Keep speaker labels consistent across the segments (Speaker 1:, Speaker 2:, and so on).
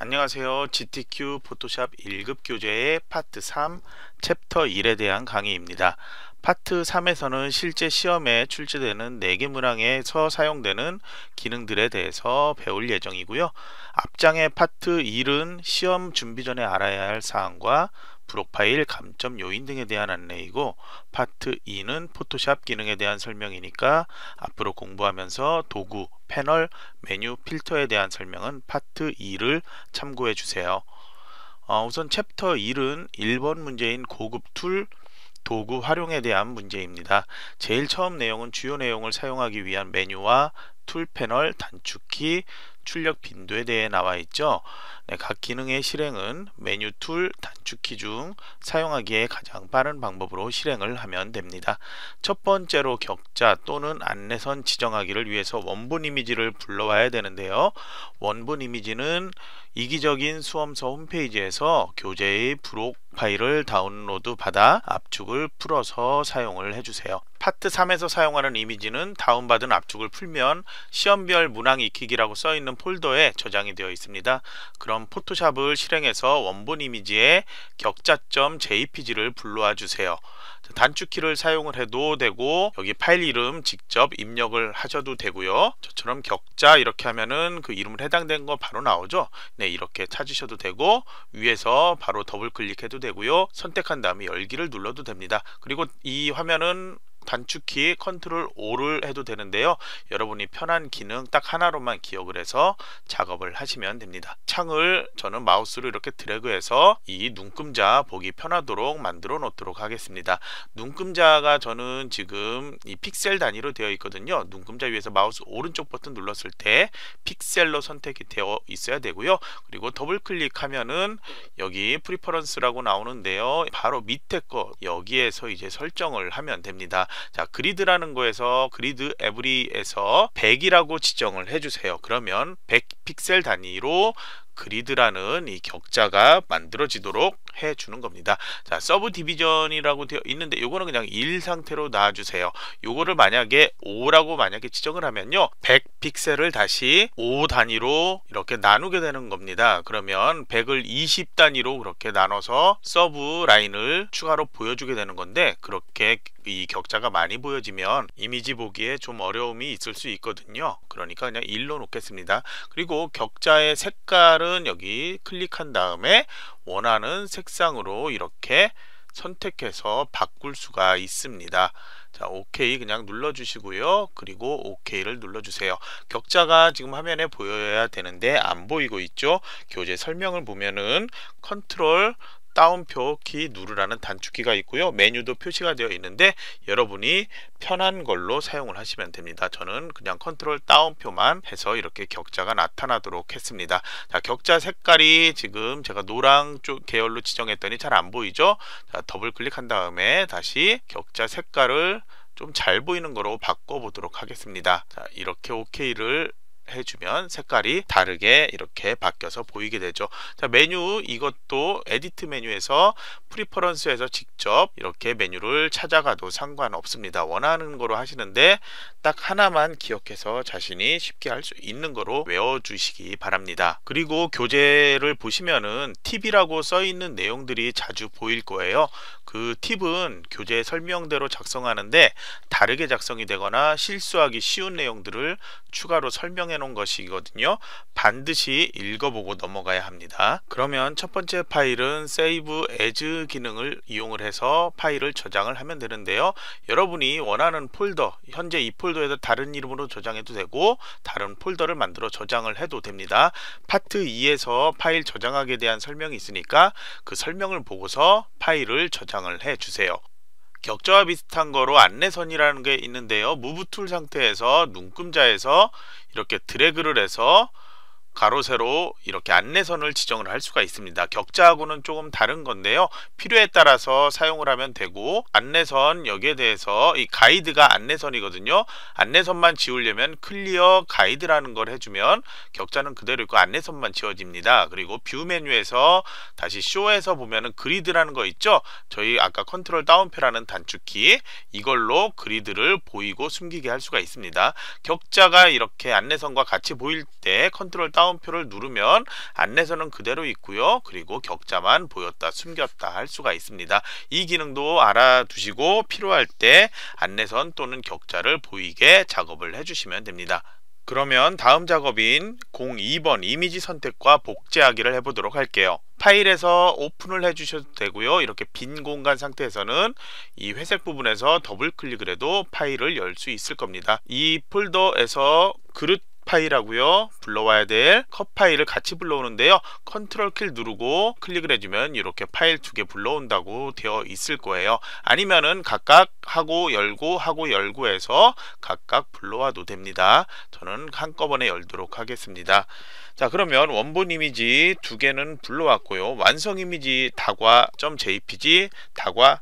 Speaker 1: 안녕하세요. GTQ 포토샵 1급 교재의 파트 3 챕터 1에 대한 강의입니다. 파트 3에서는 실제 시험에 출제되는 4개 문항에서 사용되는 기능들에 대해서 배울 예정이고요. 앞장의 파트 1은 시험 준비 전에 알아야 할 사항과 프로파일, 감점, 요인 등에 대한 안내이고 파트 2는 포토샵 기능에 대한 설명이니까 앞으로 공부하면서 도구, 패널, 메뉴, 필터에 대한 설명은 파트 2를 참고해 주세요. 어, 우선 챕터 1은 1번 문제인 고급 툴, 도구 활용에 대한 문제입니다. 제일 처음 내용은 주요 내용을 사용하기 위한 메뉴와 툴 패널, 단축키, 출력 빈도에 대해 나와 있죠. 네, 각 기능의 실행은 메뉴 툴 단축키 중 사용하기에 가장 빠른 방법으로 실행을 하면 됩니다. 첫 번째로 격자 또는 안내선 지정하기를 위해서 원본 이미지를 불러와야 되는데요. 원본 이미지는 이기적인 수험서 홈페이지에서 교재의 브록 파일을 다운로드 받아 압축을 풀어서 사용을 해주세요. 파트 3에서 사용하는 이미지는 다운받은 압축을 풀면 시험별 문항 익히기라고 써있는 폴더에 저장이 되어 있습니다. 그럼 포토샵을 실행해서 원본 이미지에 격자점 jpg를 불러와 주세요. 단축키를 사용을 해도 되고 여기 파일 이름 직접 입력을 하셔도 되고요 저처럼 격자 이렇게 하면은 그 이름을 해당된 거 바로 나오죠 네 이렇게 찾으셔도 되고 위에서 바로 더블 클릭해도 되고요 선택한 다음에 열기를 눌러도 됩니다 그리고 이 화면은 단축키 컨트롤 5를 해도 되는데요. 여러분이 편한 기능 딱 하나로만 기억을 해서 작업을 하시면 됩니다. 창을 저는 마우스로 이렇게 드래그해서 이 눈금자 보기 편하도록 만들어 놓도록 하겠습니다. 눈금자가 저는 지금 이 픽셀 단위로 되어 있거든요. 눈금자 위에서 마우스 오른쪽 버튼 눌렀을 때 픽셀로 선택이 되어 있어야 되고요. 그리고 더블 클릭하면은 여기 프리퍼런스라고 나오는데요. 바로 밑에 거 여기에서 이제 설정을 하면 됩니다. 자 그리드라는 거에서 그리드 에브리에서 100이라고 지정을 해주세요 그러면 100 픽셀 단위로 그리드라는 이 격자가 만들어지도록 해주는 겁니다. 자, 서브 디비전이라고 되어 있는데 이거는 그냥 1 상태로 놔주세요. 이거를 만약에 5라고 만약에 지정을 하면요. 100픽셀을 다시 5 단위로 이렇게 나누게 되는 겁니다. 그러면 100을 20 단위로 그렇게 나눠서 서브 라인을 추가로 보여주게 되는 건데 그렇게 이 격자가 많이 보여지면 이미지 보기에 좀 어려움이 있을 수 있거든요. 그러니까 그냥 1로 놓겠습니다. 그리고 격자의 색깔을 색깔은 여기 클릭한 다음에 원하는 색상으로 이렇게 선택해서 바꿀 수가 있습니다. 자, OK 그냥 눌러주시고요. 그리고 OK를 눌러주세요. 격자가 지금 화면에 보여야 되는데 안 보이고 있죠. 교재 설명을 보면은 컨트롤 다운표 키 누르라는 단축키가 있고요. 메뉴도 표시가 되어 있는데 여러분이 편한 걸로 사용을 하시면 됩니다. 저는 그냥 컨트롤 다운표만 해서 이렇게 격자가 나타나도록 했습니다. 자, 격자 색깔이 지금 제가 노랑 쪽 계열로 지정했더니 잘 안 보이죠? 자, 더블 클릭한 다음에 다시 격자 색깔을 좀 잘 보이는 거로 바꿔보도록 하겠습니다. 자, 이렇게 OK를 해주면 색깔이 다르게 이렇게 바뀌어서 보이게 되죠 자 메뉴 이것도 에디트 메뉴에서 프리퍼런스에서 직접 이렇게 메뉴를 찾아가도 상관없습니다 원하는 거로 하시는데 딱 하나만 기억해서 자신이 쉽게 할 수 있는 거로 외워주시기 바랍니다 그리고 교재를 보시면은 팁이라고 써 있는 내용들이 자주 보일 거예요 그 팁은 교재 설명대로 작성하는데 다르게 작성이 되거나 실수하기 쉬운 내용들을 추가로 설명해 놓은 것이거든요. 반드시 읽어보고 넘어가야 합니다. 그러면 첫 번째 파일은 Save As 기능을 이용을 해서 파일을 저장을 하면 되는데요. 여러분이 원하는 폴더, 현재 이 폴더에서 다른 이름으로 저장해도 되고 다른 폴더를 만들어 저장을 해도 됩니다. 파트 2에서 파일 저장하기에 대한 설명이 있으니까 그 설명을 보고서 파일을 저장을 해 주세요. 격자와 비슷한 거로 안내선이라는 게 있는데요. 무브 툴 상태에서 눈금자에서 이렇게 드래그를 해서 가로 세로 이렇게 안내선을 지정을 할 수가 있습니다. 격자하고는 조금 다른 건데요. 필요에 따라서 사용을 하면 되고 안내선 여기에 대해서 이 가이드가 안내선이거든요. 안내선만 지우려면 클리어 가이드라는 걸 해주면 격자는 그대로 있고 안내선만 지워집니다. 그리고 뷰 메뉴에서 다시 쇼에서 보면은 그리드라는 거 있죠. 저희 아까 컨트롤 다운표라는 단축키 이걸로 그리드를 보이고 숨기게 할 수가 있습니다. 격자가 이렇게 안내선과 같이 보일 때 컨트롤 다운 따옴표를 누르면 안내선은 그대로 있고요. 그리고 격자만 보였다 숨겼다 할 수가 있습니다. 이 기능도 알아두시고 필요할 때 안내선 또는 격자를 보이게 작업을 해주시면 됩니다. 그러면 다음 작업인 02번 이미지 선택과 복제하기를 해보도록 할게요. 파일에서 오픈을 해주셔도 되고요. 이렇게 빈 공간 상태에서는 이 회색 부분에서 더블 클릭을 해도 파일을 열 수 있을 겁니다. 이 폴더에서 그릇 컷파일하고요 불러와야 될 컷파일을 같이 불러오는데요 컨트롤 킬 누르고 클릭을 해주면 이렇게 파일 두 개 불러온다고 되어 있을 거예요 아니면은 각각 하고 열고 하고 열고 해서 각각 불러와도 됩니다 저는 한꺼번에 열도록 하겠습니다 자 그러면 원본 이미지 두 개는 불러왔고요 완성 이미지 다과.jpg 다과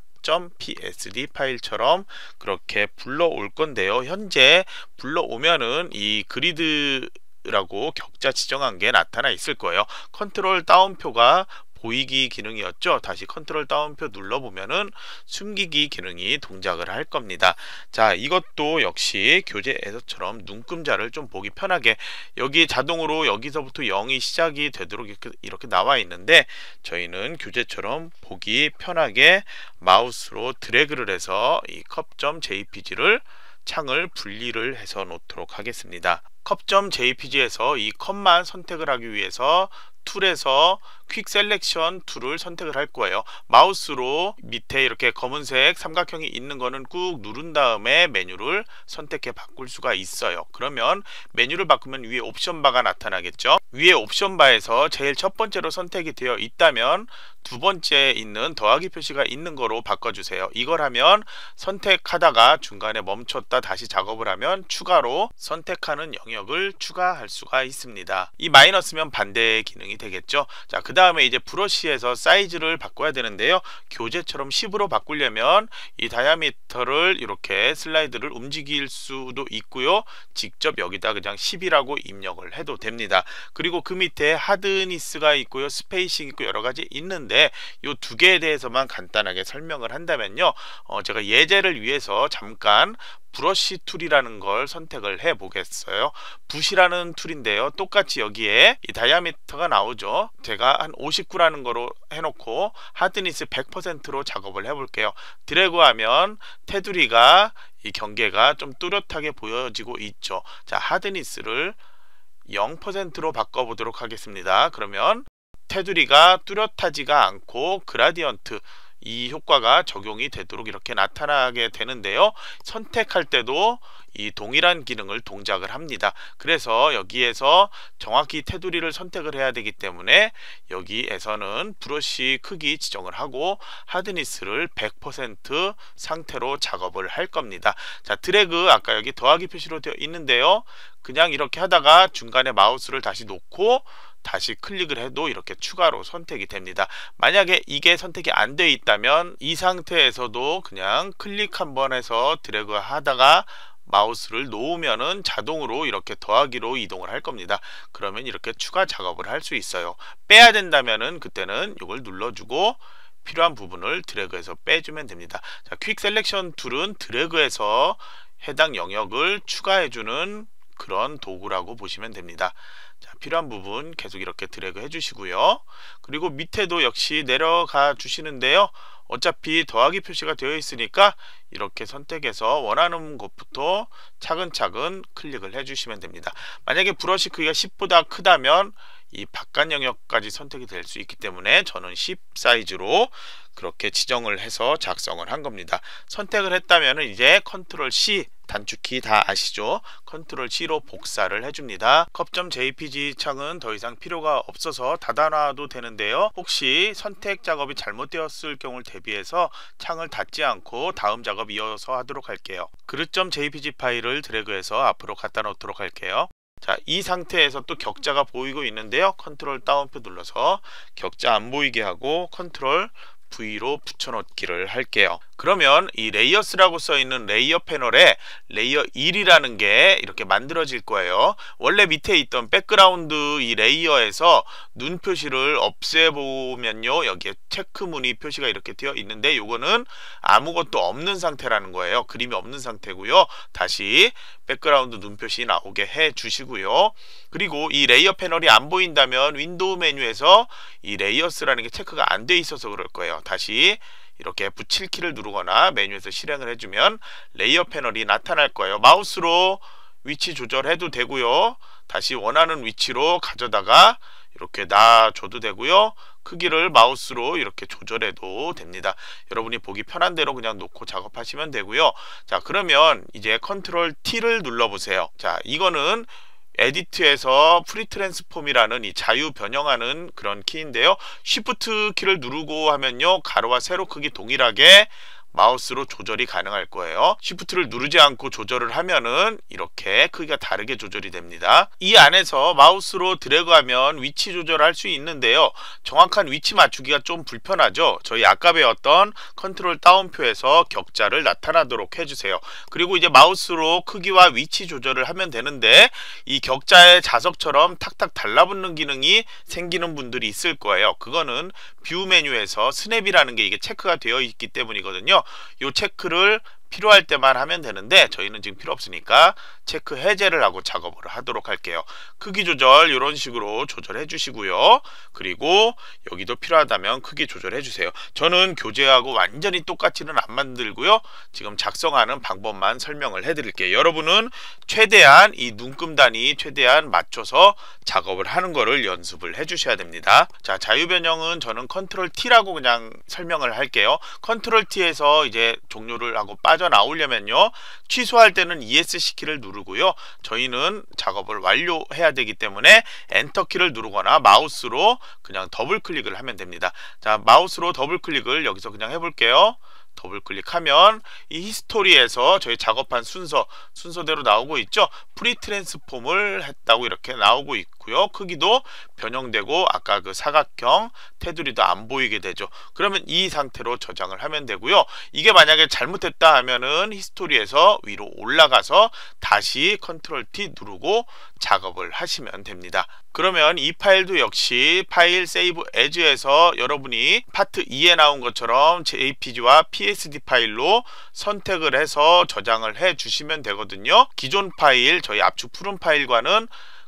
Speaker 1: .psd 파일처럼 그렇게 불러올 건데요. 현재 불러오면은 이 그리드 라고 격자 지정한 게 나타나 있을 거예요. 컨트롤 다운표가 보이기 기능이었죠. 다시 컨트롤 다운표 눌러보면은 숨기기 기능이 동작을 할 겁니다. 자, 이것도 역시 교재에서처럼 눈금자를 좀 보기 편하게 여기 자동으로 여기서부터 0이 시작이 되도록 이렇게, 이렇게 나와 있는데 저희는 교재처럼 보기 편하게 마우스로 드래그를 해서 이 컵.jpg를 창을 분리를 해서 놓도록 하겠습니다. 컵.jpg에서 이 컵만 선택을 하기 위해서 툴에서 퀵 셀렉션 툴을 선택을 할 거예요. 마우스로 밑에 이렇게 검은색 삼각형이 있는 거는 꾹 누른 다음에 메뉴를 선택해 바꿀 수가 있어요. 그러면 메뉴를 바꾸면 위에 옵션 바가 나타나겠죠. 위에 옵션 바에서 제일 첫 번째로 선택이 되어 있다면 두 번째 있는 더하기 표시가 있는 거로 바꿔주세요. 이걸 하면 선택하다가 중간에 멈췄다 다시 작업을 하면 추가로 선택하는 영역을 추가할 수가 있습니다. 이 마이너스면 반대 의 기능이 되겠죠. 자, 그 다음에 이제 브러쉬에서 사이즈를 바꿔야 되는데요. 교재처럼 10으로 바꾸려면 이 다이아미터를 이렇게 슬라이드를 움직일 수도 있고요. 직접 여기다 그냥 10이라고 입력을 해도 됩니다. 그리고 그 밑에 하드니스가 있고요. 스페이싱 있고 여러 가지 있는데 이 두 개에 대해서만 간단하게 설명을 한다면요. 어, 제가 예제를 위해서 잠깐 브러쉬 툴이라는 걸 선택을 해 보겠어요 붓이라는 툴인데요 똑같이 여기에 이 다이아미터가 나오죠 제가 한 59라는 거로 해놓고 하드니스 100%로 작업을 해 볼게요 드래그 하면 테두리가 이 경계가 좀 뚜렷하게 보여지고 있죠 자 하드니스를 0%로 바꿔보도록 하겠습니다 그러면 테두리가 뚜렷하지가 않고 그라디언트 이 효과가 적용이 되도록 이렇게 나타나게 되는데요. 선택할 때도 이 동일한 기능을 동작을 합니다. 그래서 여기에서 정확히 테두리를 선택을 해야 되기 때문에 여기에서는 브러쉬 크기 지정을 하고 하드니스를 100% 상태로 작업을 할 겁니다. 자 드래그 아까 여기 더하기 표시로 되어 있는데요. 그냥 이렇게 하다가 중간에 마우스를 다시 놓고 다시 클릭을 해도 이렇게 추가로 선택이 됩니다. 만약에 이게 선택이 안 돼 있다면 이 상태에서도 그냥 클릭 한번 해서 드래그 하다가 마우스를 놓으면은 자동으로 이렇게 더하기로 이동을 할 겁니다. 그러면 이렇게 추가 작업을 할 수 있어요. 빼야 된다면은 그때는 이걸 눌러주고 필요한 부분을 드래그해서 빼주면 됩니다. 자, 퀵 셀렉션 툴은 드래그해서 해당 영역을 추가해주는 그런 도구라고 보시면 됩니다. 자, 필요한 부분 계속 이렇게 드래그 해주시고요. 그리고 밑에도 역시 내려가 주시는데요. 어차피 더하기 표시가 되어 있으니까 이렇게 선택해서 원하는 곳부터 차근차근 클릭을 해주시면 됩니다. 만약에 브러쉬 크기가 10보다 크다면 이 바깥 영역까지 선택이 될 수 있기 때문에 저는 10 사이즈로 그렇게 지정을 해서 작성을 한 겁니다. 선택을 했다면 이제 컨트롤 C 단축키 다 아시죠? 컨트롤 C로 복사를 해줍니다. 컵점 JPG 창은 더 이상 필요가 없어서 닫아놔도 되는데요. 혹시 선택 작업이 잘못되었을 경우를 대비해서 창을 닫지 않고 다음 작업 이어서 하도록 할게요. 그릇점 JPG 파일을 드래그해서 앞으로 갖다 놓도록 할게요. 자, 이 상태에서 또 격자가 보이고 있는데요. 컨트롤 다운표 눌러서 격자 안 보이게 하고 컨트롤 V로 붙여넣기를 할게요. 그러면 이 레이어스라고 써있는 레이어 패널에 레이어 1이라는 게 이렇게 만들어질 거예요. 원래 밑에 있던 백그라운드 이 레이어에서 눈 표시를 없애보면요. 여기에 체크무늬 표시가 이렇게 되어 있는데 이거는 아무것도 없는 상태라는 거예요. 그림이 없는 상태고요. 다시 백그라운드 눈 표시 나오게 해 주시고요. 그리고 이 레이어 패널이 안 보인다면 윈도우 메뉴에서 이 레이어스라는 게 체크가 안 돼 있어서 그럴 거예요. 다시 이렇게 붙일 키를 누르거나 메뉴에서 실행을 해주면 레이어 패널이 나타날 거예요. 마우스로 위치 조절해도 되고요. 다시 원하는 위치로 가져다가 이렇게 놔줘도 되고요. 크기를 마우스로 이렇게 조절해도 됩니다. 여러분이 보기 편한 대로 그냥 놓고 작업하시면 되고요. 자 그러면 이제 컨트롤 T를 눌러보세요. 자 이거는 에디트에서 프리 트랜스폼이라는 이 자유 변형하는 그런 키인데요. s 프트 키를 누르고 하면요. 가로와 세로 크기 동일하게 마우스로 조절이 가능할 거예요. 시프트를 누르지 않고 조절을 하면은 이렇게 크기가 다르게 조절이 됩니다. 이 안에서 마우스로 드래그하면 위치 조절할 수 있는데요. 정확한 위치 맞추기가 좀 불편하죠. 저희 아까 배웠던 컨트롤 다운표에서 격자를 나타나도록 해주세요. 그리고 이제 마우스로 크기와 위치 조절을 하면 되는데 이 격자의 자석처럼 탁탁 달라붙는 기능이 생기는 분들이 있을 거예요. 그거는 뷰 메뉴에서 스냅이라는 게 이게 체크가 되어 있기 때문이거든요. 요 체크를 필요할 때만 하면 되는데 저희는 지금 필요 없으니까 체크 해제를 하고 작업을 하도록 할게요. 크기 조절 이런 식으로 조절해 주시고요. 그리고 여기도 필요하다면 크기 조절해 주세요. 저는 교재하고 완전히 똑같이는 안 만들고요. 지금 작성하는 방법만 설명을 해 드릴게요. 여러분은 최대한 이눈금단위 최대한 맞춰서 작업을 하는 거를 연습을 해 주셔야 됩니다. 자, 자유 변형은 저는 컨트롤 T라고 그냥 설명을 할게요. 컨트롤 T에서 이제 종료를 하고 빠 빠져나오려면요. 취소할 때는 ESC키를 누르고요. 저희는 작업을 완료해야 되기 때문에 엔터키를 누르거나 마우스로 그냥 더블클릭을 하면 됩니다. 자 마우스로 더블클릭을 여기서 그냥 해볼게요. 더블 클릭하면 이 히스토리에서 저희 작업한 순서 순서대로 나오고 있죠 프리 트랜스폼을 했다고 이렇게 나오고 있고요 크기도 변형되고 아까 그 사각형 테두리도 안 보이게 되죠 그러면 이 상태로 저장을 하면 되고요 이게 만약에 잘못했다 하면은 히스토리에서 위로 올라가서 다시 컨트롤 T 누르고 작업을 하시면 됩니다 그러면 이 파일도 역시 파일 세이브 에 a 에서 여러분이 파트 2에 나온 것처럼 jpg와 psd 파일로 선택을 해서 저장을 해 주시면 되거든요. 기존 파일, 저희 압축 푸른 파일과는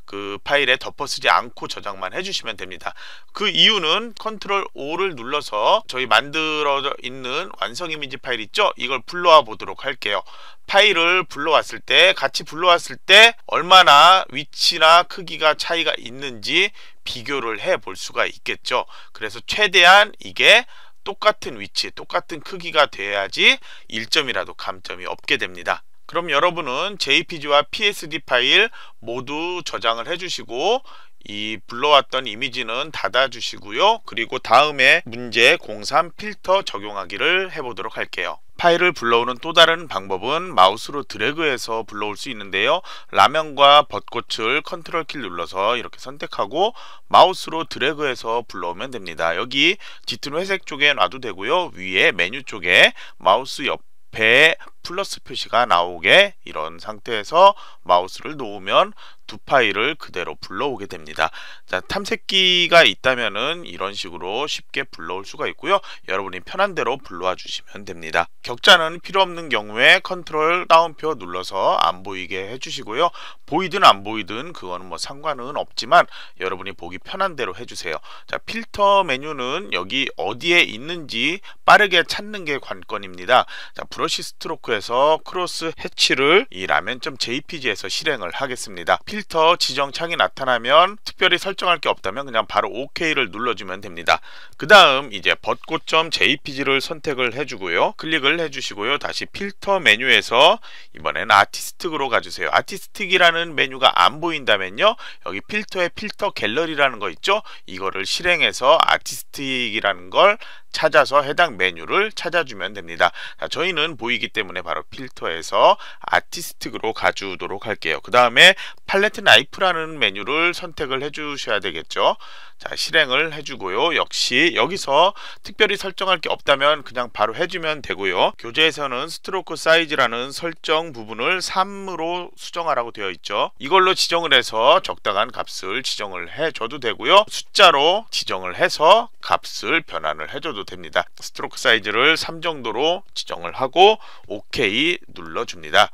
Speaker 1: 그 파일에 덮어쓰지 않고 저장만 해주시면 됩니다. 그 이유는 컨트롤 O를 눌러서 저희 만들어 있는 완성 이미지 파일 있죠? 이걸 불러와 보도록 할게요. 파일을 불러왔을 때 같이 불러왔을 때 얼마나 위치나 크기가 차이가 있는지 비교를 해 볼 수가 있겠죠. 그래서 최대한 이게 똑같은 위치, 똑같은 크기가 돼야지 1점이라도 감점이 없게 됩니다. 그럼 여러분은 JPG와 PSD 파일 모두 저장을 해주시고 이 불러왔던 이미지는 닫아주시고요. 그리고 다음에 문제 03 필터 적용하기를 해보도록 할게요. 파일을 불러오는 또 다른 방법은 마우스로 드래그해서 불러올 수 있는데요. 라면과 벚꽃을 컨트롤 키를 눌러서 이렇게 선택하고 마우스로 드래그해서 불러오면 됩니다. 여기 짙은 회색 쪽에 놔도 되고요. 위에 메뉴 쪽에 마우스 옆에 플러스 표시가 나오게 이런 상태에서 마우스를 놓으면 두 파일을 그대로 불러오게 됩니다. 자, 탐색기가 있다면은 이런 식으로 쉽게 불러올 수가 있고요. 여러분이 편한 대로 불러와 주시면 됩니다. 격자는 필요 없는 경우에 컨트롤 다운표 눌러서 안 보이게 해주시고요. 보이든 안 보이든 그거는 뭐 상관은 없지만 여러분이 보기 편한 대로 해주세요. 자, 필터 메뉴는 여기 어디에 있는지 빠르게 찾는 게 관건입니다. 자, 브러시 스트로크에 해서 크로스 해치를 이 라면점 JPG에서 실행을 하겠습니다. 필터 지정 창이 나타나면 특별히 설정할 게 없다면 그냥 바로 OK를 눌러주면 됩니다. 그 다음 이제 벚꽃점 JPG를 선택을 해주고요. 클릭을 해주시고요. 다시 필터 메뉴에서 이번에는 아티스틱으로 가주세요. 아티스틱이라는 메뉴가 안 보인다면요. 여기 필터에 필터 갤러리라는 거 있죠? 이거를 실행해서 아티스틱이라는 걸 찾아서 해당 메뉴를 찾아주면 됩니다. 자, 저희는 보이기 때문에 바로 필터에서 아티스틱으로 가주도록 할게요. 그 다음에 팔레트 나이프라는 메뉴를 선택을 해주셔야 되겠죠. 자 실행을 해주고요 역시 여기서 특별히 설정할 게 없다면 그냥 바로 해주면 되고요 교재에서는 스트로크 사이즈라는 설정 부분을 3으로 수정하라고 되어 있죠 이걸로 지정을 해서 적당한 값을 지정을 해줘도 되고요 숫자로 지정을 해서 값을 변환을 해줘도 됩니다 스트로크 사이즈를 3 정도로 지정을 하고 OK 눌러줍니다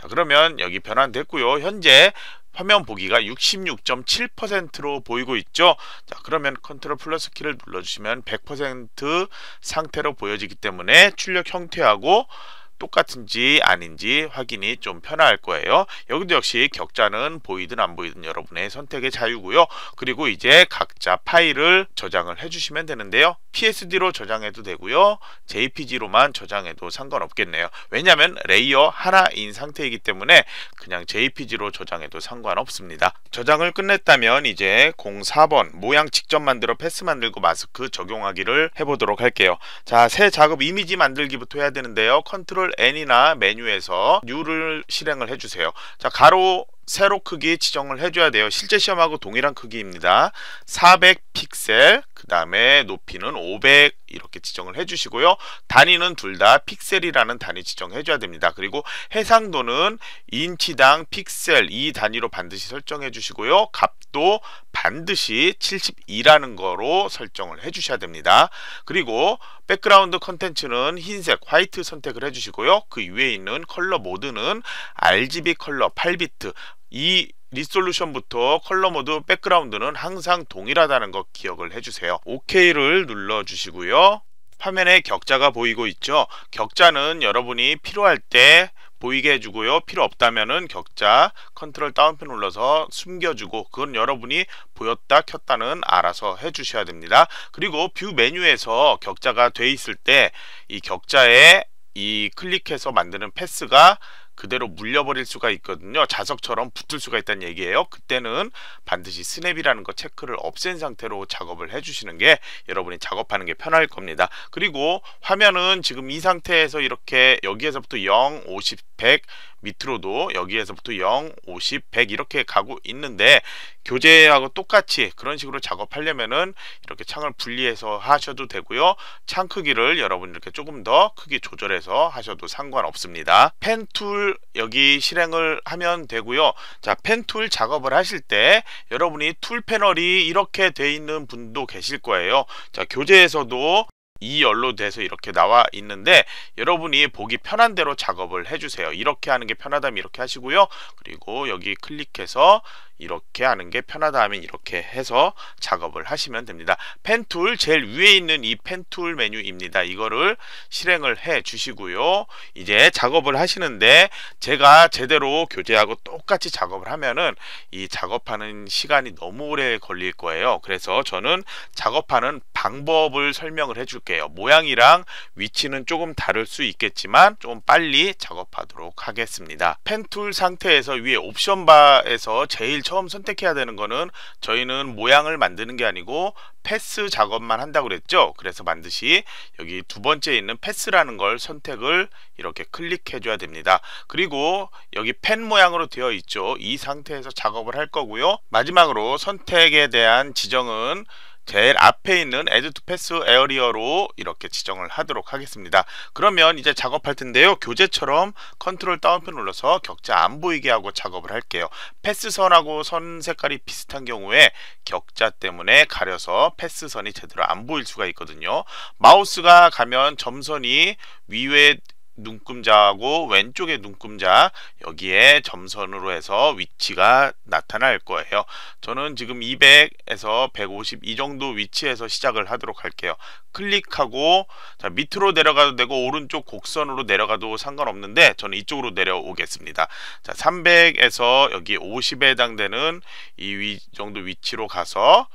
Speaker 1: 자 그러면 여기 변환됐고요 현재 화면 보기가 66.7%로 보이고 있죠. 자, 그러면 컨트롤 플러스 키를 눌러주시면 100% 상태로 보여지기 때문에 출력 형태하고 똑같은지 아닌지 확인이 좀 편할 거예요. 여기도 역시 격자는 보이든 안 보이든 여러분의 선택의 자유고요. 그리고 이제 각자 파일을 저장을 해주시면 되는데요. PSD로 저장해도 되고요. JPG로만 저장해도 상관없겠네요. 왜냐하면 레이어 하나인 상태이기 때문에 그냥 JPG로 저장해도 상관없습니다. 저장을 끝냈다면 이제 04번 모양 직접 만들어 패스 만들고 마스크 적용하기를 해보도록 할게요. 자, 새 작업 이미지 만들기부터 해야 되는데요. 컨트롤 컨트롤 N이나 메뉴에서 U를 실행을 해주세요. 자, 가로 세로 크기 지정을 해줘야 돼요. 실제 시험하고 동일한 크기입니다. 400 픽셀, 그 다음에 높이는 500 이렇게 지정을 해주시고요. 단위는 둘 다 픽셀이라는 단위 지정해줘야 됩니다. 그리고 해상도는 인치당 픽셀 이 단위로 반드시 설정해주시고요. 값 값도 반드시 72라는 거로 설정을 해주셔야 됩니다. 그리고 백그라운드 컨텐츠는 흰색, 화이트 선택을 해주시고요. 그 위에 있는 컬러 모드는 RGB 컬러 8비트 이 리솔루션부터 컬러 모드 백그라운드는 항상 동일하다는 것 기억을 해주세요. OK를 눌러주시고요. 화면에 격자가 보이고 있죠. 격자는 여러분이 필요할 때 보이게 해주고요. 필요 없다면은 격자 컨트롤 다운펜 눌러서 숨겨주고 그건 여러분이 보였다 켰다는 알아서 해주셔야 됩니다. 그리고 뷰 메뉴에서 격자가 돼 있을 때 이 격자에 이 클릭해서 만드는 패스가 그대로 물려버릴 수가 있거든요. 자석처럼 붙을 수가 있다는 얘기예요. 그때는 반드시 스냅이라는 거 체크를 없앤 상태로 작업을 해주시는 게 여러분이 작업하는 게 편할 겁니다. 그리고 화면은 지금 이 상태에서 이렇게 여기에서부터 0, 50, 100 밑으로도 여기에서부터 0, 50, 100 이렇게 가고 있는데 교재하고 똑같이 그런 식으로 작업하려면은 이렇게 창을 분리해서 하셔도 되고요. 창 크기를 여러분 이렇게 조금 더크기 조절해서 하셔도 상관없습니다. 펜툴 여기 실행을 하면 되고요. 자, 펜툴 작업을 하실 때 여러분이 툴 패널이 이렇게 돼 있는 분도 계실 거예요. 자, 교재에서도 이 열로 돼서 이렇게 나와 있는데 여러분이 보기 편한 대로 작업을 해주세요. 이렇게 하는 게 편하다면 이렇게 하시고요. 그리고 여기 클릭해서 이렇게 하는 게 편하다면 이렇게 해서 작업을 하시면 됩니다. 펜툴 제일 위에 있는 이 펜툴 메뉴입니다. 이거를 실행을 해 주시고요. 이제 작업을 하시는데 제가 제대로 교재하고 똑같이 작업을 하면은 이 작업하는 시간이 너무 오래 걸릴 거예요. 그래서 저는 작업하는 방법을 설명을 해줄게요. 볼게요 모양이랑 위치는 조금 다를 수 있겠지만 좀 빨리 작업하도록 하겠습니다. 펜 툴 상태에서 위에 옵션 바에서 제일 처음 선택해야 되는 거는 저희는 모양을 만드는 게 아니고 패스 작업만 한다고 그랬죠 그래서 반드시 여기 두 번째 있는 패스라는 걸 선택을 이렇게 클릭해 줘야 됩니다 그리고 여기 펜 모양으로 되어 있죠 이 상태에서 작업을 할 거고요 마지막으로 선택에 대한 지정은 제일 앞에 있는 add to pass area로 이렇게 지정을 하도록 하겠습니다. 그러면 이제 작업할 텐데요. 교재처럼 컨트롤 다운표 눌러서 격자 안 보이게 하고 작업을 할게요. 패스선하고 선 색깔이 비슷한 경우에 격자 때문에 가려서 패스선이 제대로 안 보일 수가 있거든요. 마우스가 가면 점선이 위에 눈금자하고 왼쪽의 눈금자 여기에 점선으로 해서 위치가 나타날 거예요. 저는 지금 200에서 150 이 정도 위치에서 시작을 하도록 할게요. 클릭하고 자, 밑으로 내려가도 되고 오른쪽 곡선으로 내려가도 상관없는데 저는 이쪽으로 내려오겠습니다. 자, 300에서 여기 50에 해당되는 이 위, 정도 위치로 가서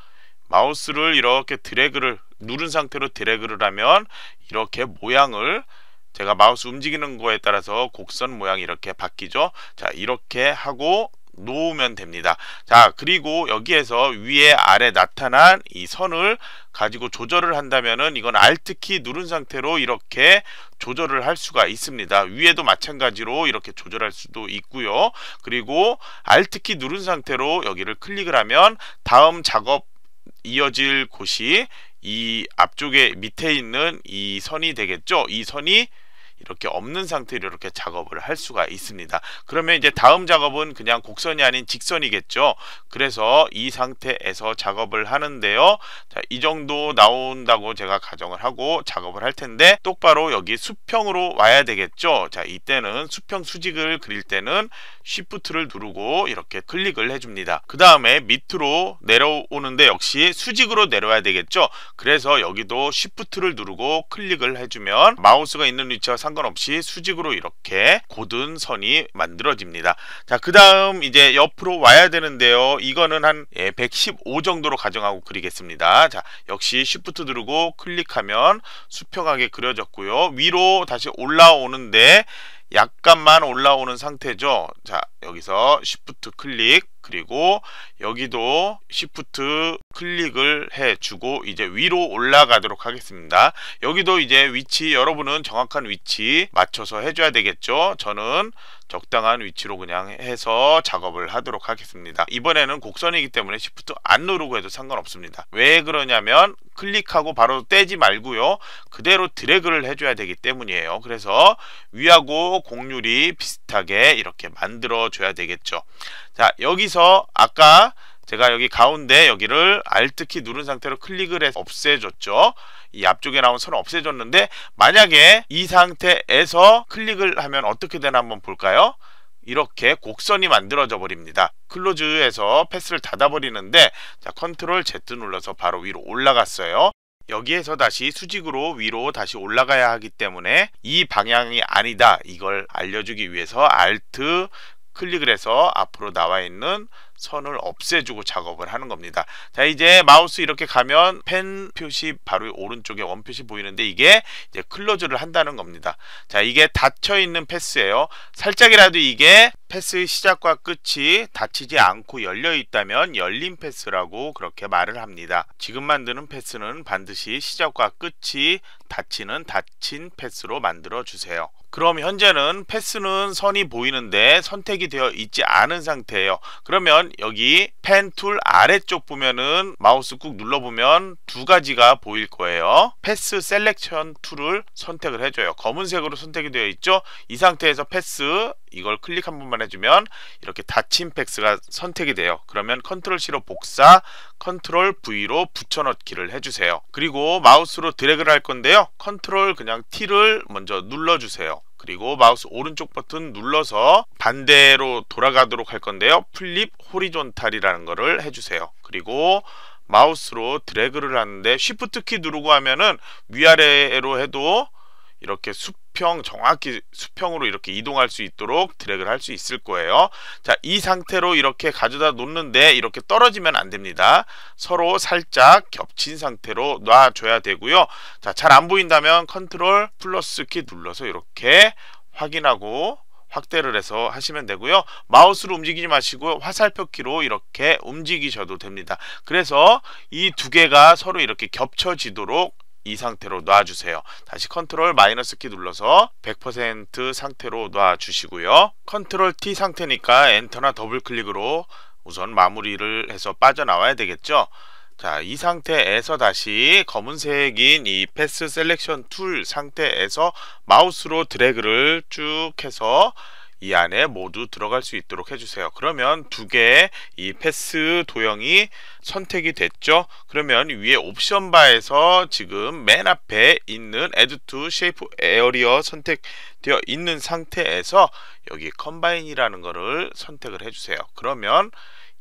Speaker 1: 마우스를 이렇게 드래그를 누른 상태로 드래그를 하면 이렇게 모양을 제가 마우스 움직이는 거에 따라서 곡선 모양이 이렇게 바뀌죠 자 이렇게 하고 놓으면 됩니다 자 그리고 여기에서 위에 아래 나타난 이 선을 가지고 조절을 한다면은 이건 Alt키 누른 상태로 이렇게 조절을 할 수가 있습니다 위에도 마찬가지로 이렇게 조절할 수도 있고요 그리고 Alt키 누른 상태로 여기를 클릭을 하면 다음 작업 이어질 곳이 이 앞쪽에 밑에 있는 이 선이 되겠죠 이 선이 이렇게 없는 상태로 이렇게 작업을 할 수가 있습니다. 그러면 이제 다음 작업은 그냥 곡선이 아닌 직선이겠죠. 그래서 이 상태에서 작업을 하는데요. 자, 이 정도 나온다고 제가 가정을 하고 작업을 할 텐데 똑바로 여기 수평으로 와야 되겠죠. 자, 이때는 수평 수직을 그릴 때는 s 프트를 누르고 이렇게 클릭을 해줍니다. 그 다음에 밑으로 내려오는데 역시 수직으로 내려와야 되겠죠. 그래서 여기도 s 프트를 누르고 클릭을 해주면 마우스가 있는 위치와 상 상관없이 수직으로 이렇게 곧은 선이 만들어집니다. 자, 그 다음 이제 옆으로 와야 되는데요. 이거는 한 115 예, 정도로 가정하고 그리겠습니다. 자, 역시 쉬프트 누르고 클릭하면 수평하게 그려졌고요. 위로 다시 올라오는데 약간만 올라오는 상태죠. 자, 여기서 Shift 클릭 그리고 여기도 Shift 클릭을 해주고 이제 위로 올라가도록 하겠습니다. 여기도 이제 위치 여러분은 정확한 위치 맞춰서 해줘야 되겠죠. 저는 적당한 위치로 그냥 해서 작업을 하도록 하겠습니다. 이번에는 곡선이기 때문에 시프트 안 누르고 해도 상관없습니다. 왜 그러냐면 클릭하고 바로 떼지 말고요. 그대로 드래그를 해줘야 되기 때문이에요. 그래서 위하고 곡률이 비슷하게 이렇게 만들어줘야 되겠죠. 자 여기서 아까 제가 여기 가운데 여기를 Alt키 누른 상태로 클릭을 해서 없애줬죠. 이 앞쪽에 나온 선을 없애줬는데 만약에 이 상태에서 클릭을 하면 어떻게 되나 한번 볼까요? 이렇게 곡선이 만들어져 버립니다. 클로즈에서 패스를 닫아버리는데 자, 컨트롤 Z 눌러서 바로 위로 올라갔어요. 여기에서 다시 수직으로 위로 다시 올라가야 하기 때문에 이 방향이 아니다 이걸 알려주기 위해서 Alt 클릭을 해서 앞으로 나와 있는 선을 없애주고 작업을 하는 겁니다. 자 이제 마우스 이렇게 가면 펜 표시 바로 오른쪽에 원 표시 보이는데 이게 이제 클로즈를 한다는 겁니다. 자 이게 닫혀 있는 패스예요. 살짝이라도 이게 패스의 시작과 끝이 닫히지 않고 열려 있다면 열린 패스라고 그렇게 말을 합니다. 지금 만드는 패스는 반드시 시작과 끝이 닫히는 닫힌 패스로 만들어 주세요. 그럼 현재는 패스는 선이 보이는데 선택이 되어 있지 않은 상태예요. 그러면 여기 펜 툴 아래쪽 보면은 마우스 꾹 눌러보면 두 가지가 보일 거예요. 패스 셀렉션 툴을 선택을 해줘요. 검은색으로 선택이 되어 있죠. 이 상태에서 패스 이걸 클릭 한 번만 해주면 이렇게 닫힌 팩스가 선택이 돼요. 그러면 컨트롤 C로 복사, 컨트롤 V로 붙여넣기를 해주세요. 그리고 마우스로 드래그를 할 건데요. 컨트롤 그냥 T를 먼저 눌러주세요. 그리고 마우스 오른쪽 버튼 눌러서 반대로 돌아가도록 할 건데요. 플립 호리존탈이라는 거를 해주세요. 그리고 마우스로 드래그를 하는데 쉬프트 키 누르고 하면은 위아래로 해도 이렇게 숲 수평 정확히 수평으로 이렇게 이동할 수 있도록 드래그를 할 수 있을 거예요 자이 상태로 이렇게 가져다 놓는데 이렇게 떨어지면 안 됩니다 서로 살짝 겹친 상태로 놔줘야 되고요 자잘 안 보인다면 컨트롤 플러스 키 눌러서 이렇게 확인하고 확대를 해서 하시면 되고요 마우스로 움직이지 마시고 화살표키로 이렇게 움직이셔도 됩니다 그래서 이 두 개가 서로 이렇게 겹쳐지도록 이 상태로 놔주세요. 다시 컨트롤 마이너스 키 눌러서 100% 상태로 놔주시고요. 컨트롤 T 상태니까 엔터나 더블 클릭으로 우선 마무리를 해서 빠져나와야 되겠죠. 자, 이 상태에서 다시 검은색인 이 패스 셀렉션 툴 상태에서 마우스로 드래그를 쭉 해서 이 안에 모두 들어갈 수 있도록 해주세요. 그러면 두 개의 이 패스 도형이 선택이 됐죠. 그러면 위에 옵션 바에서 지금 맨 앞에 있는 Add to Shape Area 선택되어 있는 상태에서 여기 Combine이라는 거를 선택을 해주세요. 그러면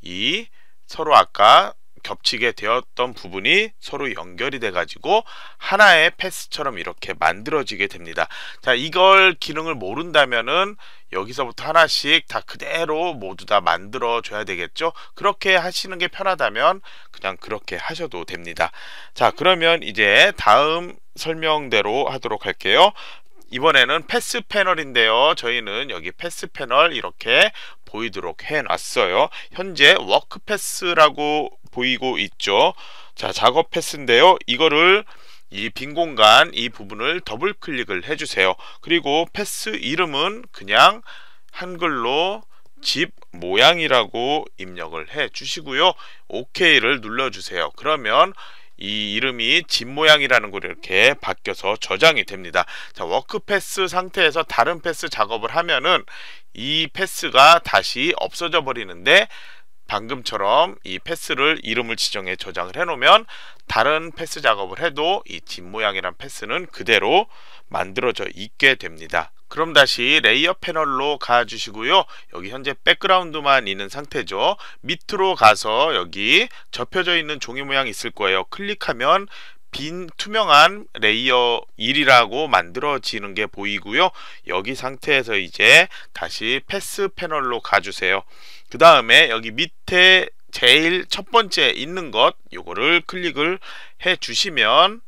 Speaker 1: 이 서로 아까 겹치게 되었던 부분이 서로 연결이 돼 가지고 하나의 패스처럼 이렇게 만들어지게 됩니다 자 이걸 기능을 모른다면은 여기서부터 하나씩 다 그대로 모두 다 만들어 줘야 되겠죠 그렇게 하시는 게 편하다면 그냥 그렇게 하셔도 됩니다 자 그러면 이제 다음 설명대로 하도록 할게요 이번에는 패스 패널인데요 저희는 여기 패스 패널 이렇게 보이도록 해놨어요 현재 워크 패스라고 보이고 있죠. 자, 작업 패스인데요. 이거를 이 빈 공간 이 부분을 더블 클릭을 해주세요. 그리고 패스 이름은 그냥 한글로 집 모양이라고 입력을 해 주시고요. OK를 눌러주세요. 그러면 이 이름이 집 모양이라는 걸 이렇게 바뀌어서 저장이 됩니다. 자, 워크 패스 상태에서 다른 패스 작업을 하면은 이 패스가 다시 없어져 버리는데 방금처럼 이 패스를 이름을 지정해 저장을 해놓으면 다른 패스 작업을 해도 이 뒷모양이란 패스는 그대로 만들어져 있게 됩니다. 그럼 다시 레이어 패널로 가주시고요. 여기 현재 백그라운드만 있는 상태죠. 밑으로 가서 여기 접혀져 있는 종이 모양 있을 거예요. 클릭하면 빈 투명한 레이어 1이라고 만들어지는 게 보이고요. 여기 상태에서 이제 다시 패스 패널로 가주세요. 그 다음에 여기 밑에 제일 첫 번째 있는 것 요거를 클릭을 해 주시면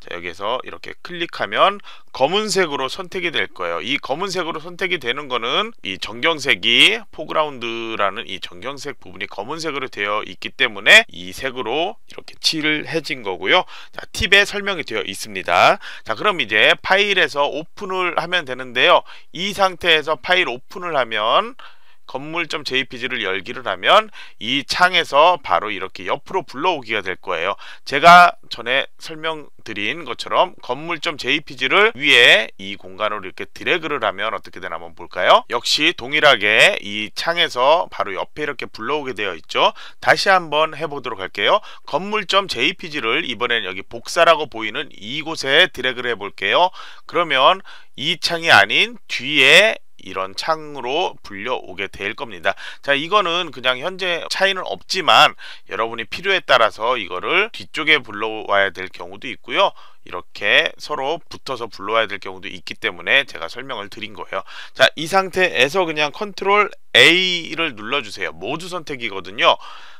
Speaker 1: 자, 여기에서 이렇게 클릭하면 검은색으로 선택이 될 거예요. 이 검은색으로 선택이 되는 거는 이 정경색이 포그라운드라는 이 정경색 부분이 검은색으로 되어 있기 때문에 이 색으로 이렇게 칠해진 거고요. 자, 팁에 설명이 되어 있습니다. 자, 그럼 이제 파일에서 오픈을 하면 되는데요. 이 상태에서 파일 오픈을 하면 건물.jpg를 열기를 하면 이 창에서 바로 이렇게 옆으로 불러오기가 될 거예요. 제가 전에 설명드린 것처럼 건물.jpg를 위에 이 공간으로 이렇게 드래그를 하면 어떻게 되나 한번 볼까요? 역시 동일하게 이 창에서 바로 옆에 이렇게 불러오게 되어 있죠. 다시 한번 해보도록 할게요. 건물.jpg를 이번엔 여기 복사라고 보이는 이곳에 드래그를 해볼게요. 그러면 이 창이 아닌 뒤에 이런 창으로 불려오게 될 겁니다. 자, 이거는 그냥 현재 차이는 없지만 여러분이 필요에 따라서 이거를 뒤쪽에 불러와야 될 경우도 있고요. 이렇게 서로 붙어서 불러와야 될 경우도 있기 때문에 제가 설명을 드린 거예요. 자, 이 상태에서 그냥 컨트롤 A를 눌러주세요. 모두 선택이거든요.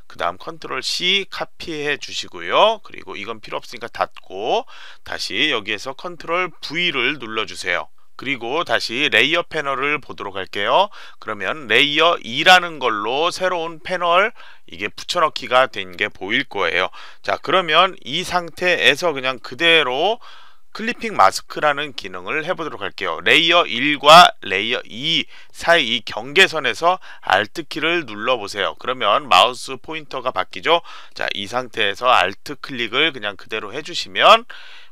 Speaker 1: 그 다음 컨트롤 C 카피해 주시고요. 그리고 이건 필요 없으니까 닫고 다시 여기에서 컨트롤 V를 눌러주세요. 그리고 다시 레이어 패널을 보도록 할게요. 그러면 레이어 2라는 걸로 새로운 패널 이게 붙여넣기가 된 게 보일 거예요. 자 그러면 이 상태에서 그냥 그대로 클리핑 마스크라는 기능을 해보도록 할게요. 레이어 1과 레이어 2 사이 이 경계선에서 Alt키를 눌러보세요. 그러면 마우스 포인터가 바뀌죠. 자, 이 상태에서 Alt클릭을 그냥 그대로 해주시면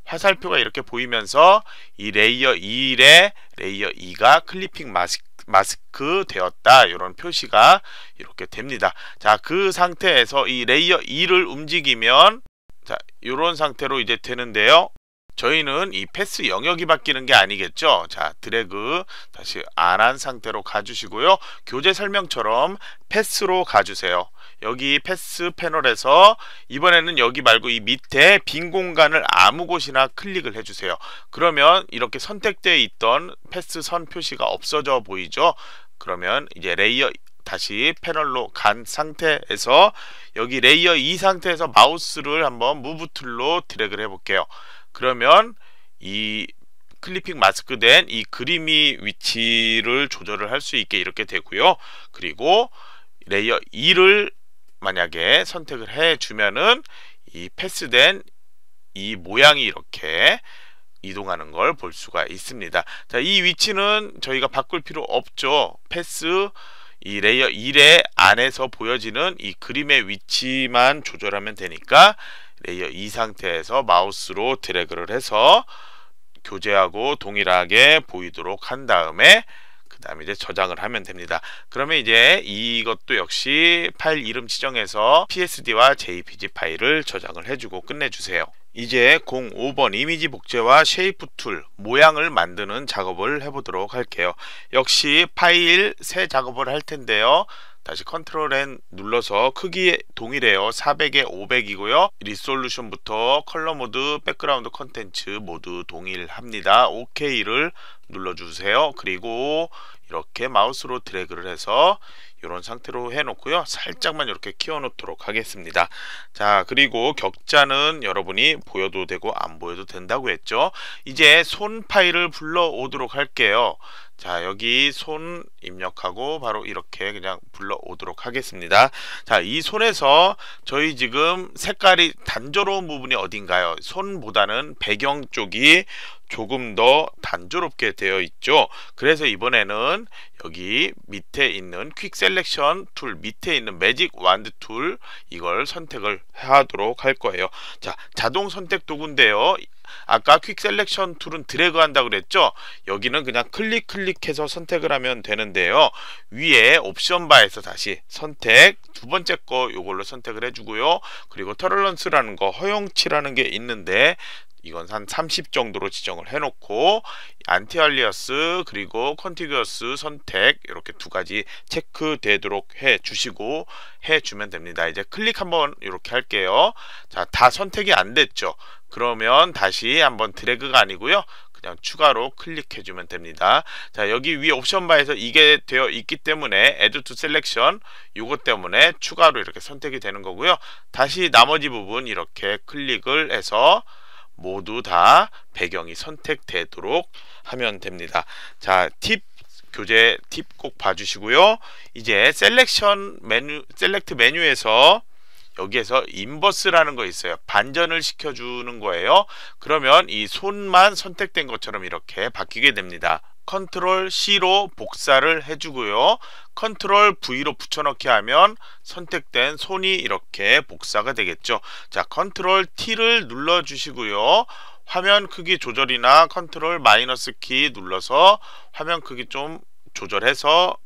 Speaker 1: 화살표가 이렇게 보이면서 이 레이어 1에 레이어 2가 클리핑 마스크 마스크 되었다 이런 표시가 이렇게 됩니다 자 그 상태에서 이 레이어 2를 움직이면 자 이런 상태로 이제 되는데요 저희는 이 패스 영역이 바뀌는 게 아니겠죠 자 드래그 다시 안한 상태로 가주시고요 교재 설명처럼 패스로 가주세요 여기 패스 패널에서 이번에는 여기 말고 이 밑에 빈 공간을 아무 곳이나 클릭을 해주세요. 그러면 이렇게 선택되어 있던 패스 선 표시가 없어져 보이죠? 그러면 이제 레이어 다시 패널로 간 상태에서 여기 레이어 2 상태에서 마우스를 한번 무브 툴로 드래그를 해볼게요. 그러면 이 클리핑 마스크 된 이 그림이 위치를 조절을 할 수 있게 이렇게 되고요. 그리고 레이어 2를 만약에 선택을 해주면은 이 패스된 이 모양이 이렇게 이동하는 걸 볼 수가 있습니다. 자, 이 위치는 저희가 바꿀 필요 없죠. 패스 이 레이어 1의 안에서 보여지는 이 그림의 위치만 조절하면 되니까 레이어 2 상태에서 마우스로 드래그를 해서 교재하고 동일하게 보이도록 한 다음에 그 다음에 이제 저장을 하면 됩니다 그러면 이제 이것도 역시 파일 이름 지정해서 psd와 jpg 파일을 저장을 해주고 끝내주세요 이제 05번 이미지 복제와 쉐이프 툴 모양을 만드는 작업을 해보도록 할게요 역시 파일 새 작업을 할 텐데요 다시 컨트롤 N 눌러서 크기 동일해요 400에 500이고요 리솔루션부터 컬러 모드 백그라운드 컨텐츠 모두 동일합니다 OK를 눌러주세요. 그리고 이렇게 마우스로 드래그를 해서 이런 상태로 해놓고요. 살짝만 이렇게 키워놓도록 하겠습니다. 자, 그리고 격자는 여러분이 보여도 되고 안 보여도 된다고 했죠. 이제 손 파일을 불러오도록 할게요. 자 여기 손 입력하고 바로 이렇게 그냥 불러오도록 하겠습니다 자 이 손에서 저희 지금 색깔이 단조로운 부분이 어딘가요 손보다는 배경 쪽이 조금 더 단조롭게 되어 있죠 그래서 이번에는 여기 밑에 있는 퀵 셀렉션 툴 밑에 있는 매직 완드 툴 이걸 선택을 하도록 할 거예요 자 자동 선택 도구인데요 아까 퀵 셀렉션 툴은 드래그 한다 그랬죠 여기는 그냥 클릭 클릭해서 선택을 하면 되는데요 위에 옵션 바에서 다시 선택 두 번째 거 요걸로 선택을 해주고요 그리고 터럴런스라는 거 허용치라는 게 있는데 이건 한 30 정도로 지정을 해놓고 안티알리어스 그리고 컨티규어스 선택 이렇게 두 가지 체크되도록 해주시고 해주면 됩니다. 이제 클릭 한번 이렇게 할게요. 자, 다 선택이 안 됐죠. 그러면 다시 한번 드래그가 아니고요. 그냥 추가로 클릭해 주면 됩니다 자 여기 위 옵션 바에서 이게 되어 있기 때문에 add to selection 요것 때문에 추가로 이렇게 선택이 되는 거고요 다시 나머지 부분 이렇게 클릭을 해서 모두 다 배경이 선택되도록 하면 됩니다 자팁 교재 팁 꼭 봐주시고요 이제 셀렉션 메뉴 셀렉트 메뉴에서 여기에서 인버스라는 거 있어요. 반전을 시켜주는 거예요. 그러면 이 손만 선택된 것처럼 이렇게 바뀌게 됩니다. 컨트롤 C로 복사를 해주고요. 컨트롤 V로 붙여넣기 하면 선택된 손이 이렇게 복사가 되겠죠. 자, 컨트롤 T를 눌러주시고요. 화면 크기 조절이나 컨트롤 마이너스 키 눌러서 화면 크기 좀 조절해서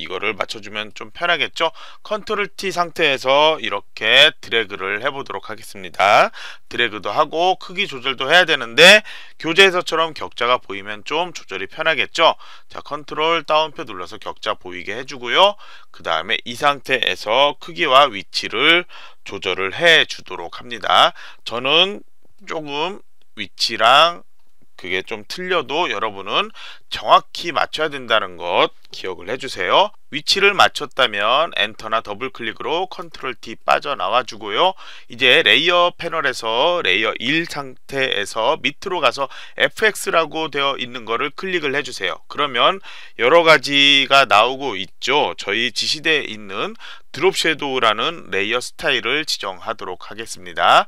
Speaker 1: 이거를 맞춰주면 좀 편하겠죠? 컨트롤 T 상태에서 이렇게 드래그를 해보도록 하겠습니다. 드래그도 하고 크기 조절도 해야 되는데 교재에서처럼 격자가 보이면 좀 조절이 편하겠죠? 자, 컨트롤 다운표 눌러서 격자 보이게 해주고요. 그 다음에 이 상태에서 크기와 위치를 조절을 해주도록 합니다. 저는 조금 위치랑 그게 좀 틀려도 여러분은 정확히 맞춰야 된다는 것 기억을 해주세요. 위치를 맞췄다면 엔터나 더블 클릭으로 컨트롤 T 빠져나와 주고요. 이제 레이어 패널에서 레이어 1 상태에서 밑으로 가서 FX라고 되어 있는 거를 클릭을 해주세요. 그러면 여러 가지가 나오고 있죠. 저희 지시대에 있는 드롭 섀도우라는 레이어 스타일을 지정하도록 하겠습니다.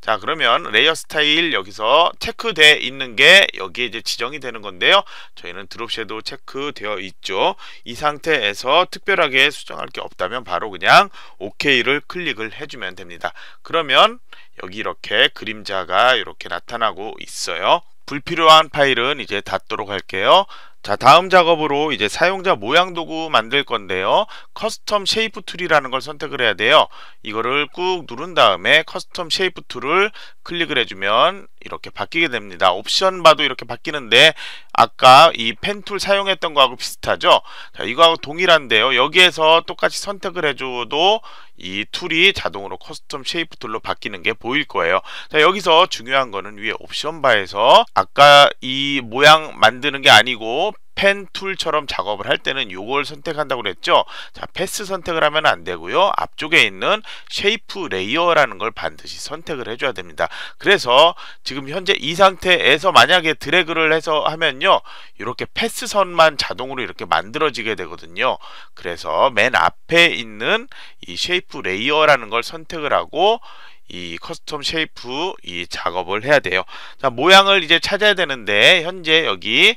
Speaker 1: 자 그러면 레이어 스타일 여기서 체크돼 있는 게 여기에 이제 지정이 되는 건데요 저희는 드롭 섀도 체크되어 있죠 이 상태에서 특별하게 수정할 게 없다면 바로 그냥 OK를 클릭을 해주면 됩니다 그러면 여기 이렇게 그림자가 이렇게 나타나고 있어요 불필요한 파일은 이제 닫도록 할게요 자 다음 작업으로 이제 사용자 모양 도구 만들 건데요 커스텀 쉐이프 툴이라는 걸 선택을 해야 돼요 이거를 꾹 누른 다음에 커스텀 쉐이프 툴을 클릭을 해주면 이렇게 바뀌게 됩니다. 옵션 바도 이렇게 바뀌는데 아까 이펜툴 사용했던 거하고 비슷하죠? 자, 이거하고 동일한데요. 여기에서 똑같이 선택을 해줘도 이 툴이 자동으로 커스텀 쉐이프 툴로 바뀌는 게 보일 거예요. 자, 여기서 중요한 거는 위에 옵션 바에서 아까 이 모양 만드는 게 아니고 펜 툴처럼 작업을 할 때는 이걸 선택한다고 그랬죠. 자, 패스 선택을 하면 안 되고요. 앞쪽에 있는 쉐이프 레이어라는 걸 반드시 선택을 해줘야 됩니다. 그래서 지금 현재 이 상태에서 만약에 드래그를 해서 하면요. 이렇게 패스선만 자동으로 이렇게 만들어지게 되거든요. 그래서 맨 앞에 있는 이 쉐이프 레이어라는 걸 선택을 하고 이 커스텀 쉐이프 이 작업을 해야 돼요. 자, 모양을 이제 찾아야 되는데 현재 여기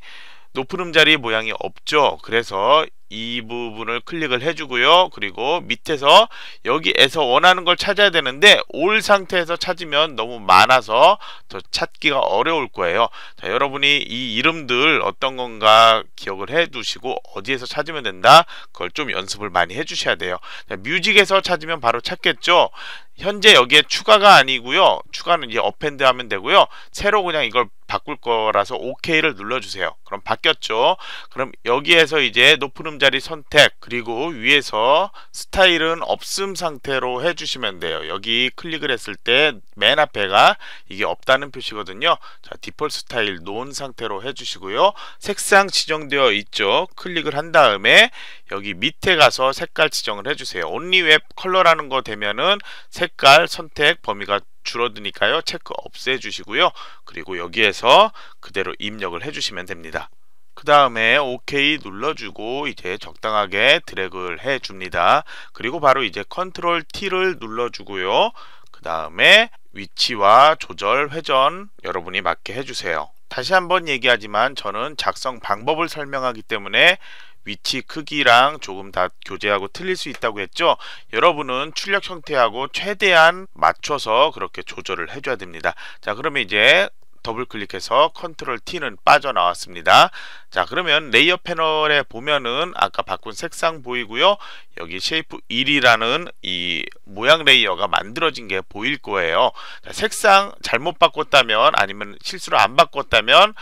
Speaker 1: 높은 음자리 모양이 없죠. 그래서 이 부분을 클릭을 해주고요. 그리고 밑에서 여기에서 원하는 걸 찾아야 되는데 올 상태에서 찾으면 너무 많아서 더 찾기가 어려울 거예요. 자, 여러분이 이 이름들 어떤 건가 기억을 해두시고 어디에서 찾으면 된다. 그걸 좀 연습을 많이 해주셔야 돼요. 자, 뮤직에서 찾으면 바로 찾겠죠. 현재 여기에 추가가 아니고요. 추가는 이제 업핸드 하면 되고요. 새로 그냥 이걸 바꿀 거라서 OK를 눌러주세요. 그럼 바뀌었죠. 그럼 여기에서 이제 높은 음 자리 선택 그리고 위에서 스타일은 없음 상태로 해주시면 돼요. 여기 클릭을 했을 때 맨 앞에가 이게 없다는 표시거든요. 자, 디폴트 스타일 논 상태로 해주시고요. 색상 지정되어 있죠. 클릭을 한 다음에 여기 밑에 가서 색깔 지정을 해주세요. 온리 웹 컬러라는 거 되면은 색깔 선택 범위가 줄어드니까요. 체크 없애주시고요. 그리고 여기에서 그대로 입력을 해주시면 됩니다. 그 다음에 OK 눌러주고 이제 적당하게 드래그를 해줍니다. 그리고 바로 이제 컨트롤 T를 눌러주고요. 그 다음에 위치와 조절, 회전 여러분이 맞게 해주세요. 다시 한번 얘기하지만 저는 작성 방법을 설명하기 때문에 위치 크기랑 조금 다 교제하고 틀릴 수 있다고 했죠 여러분은 출력 형태하고 최대한 맞춰서 그렇게 조절을 해줘야 됩니다 자 그러면 이제 더블 클릭해서 컨트롤 T는 빠져나왔습니다. 자 그러면 레이어 패널에 보면은 아까 바꾼 색상 보이고요. 여기 쉐이프 1이라는 이 모양 레이어가 만들어진 게 보일 거예요. 자, 색상 잘못 바꿨다면 아니면 실수로 안 바꿨다면